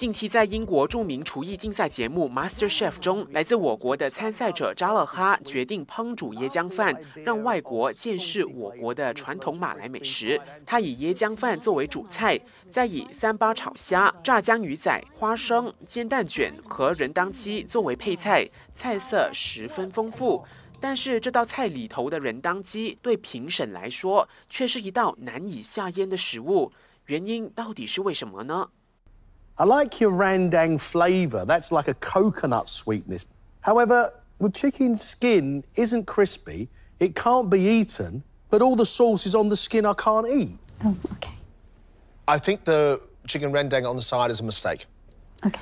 近期，在英国著名厨艺竞赛节目《Master Chef》中，来自我国的参赛者扎勒哈决定烹煮椰浆饭，让外国见识我国的传统马来美食。他以椰浆饭作为主菜，再以三八炒虾、炸浆鱼仔、花生、煎蛋卷和人当鸡作为配菜，菜色十分丰富。但是这道菜里头的人当鸡对评审来说却是一道难以下咽的食物，原因到底是为什么呢？I like your rendang flavour. That's like a coconut sweetness. However, the chicken skin isn't crispy, it can't be eaten, but all the sauce is on the skin I can't eat. Oh, OK. I think the chicken rendang on the side is a mistake. OK.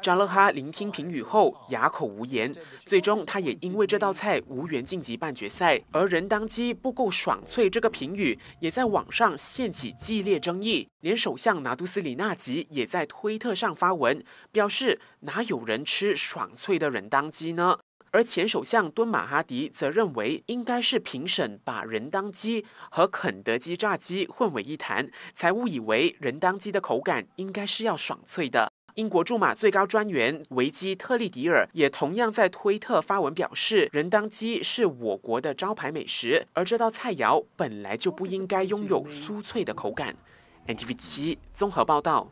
扎勒哈聆听评语后哑口无言，最终他也因为这道菜无缘晋级半决赛。而“人当鸡不够爽脆”这个评语也在网上掀起激烈争议，连首相拿都斯里纳吉也在推特上发文表示：“哪有人吃爽脆的人当鸡呢？”而前首相敦马哈迪则认为，应该是评审把人当鸡和肯德基炸鸡混为一谈，才误以为人当鸡的口感应该是要爽脆的。英国驻马最高专员维基特利迪尔也同样在推特发文表示，人当鸡是我国的招牌美食，而这道菜肴本来就不应该拥有酥脆的口感。NTV 七综合报道。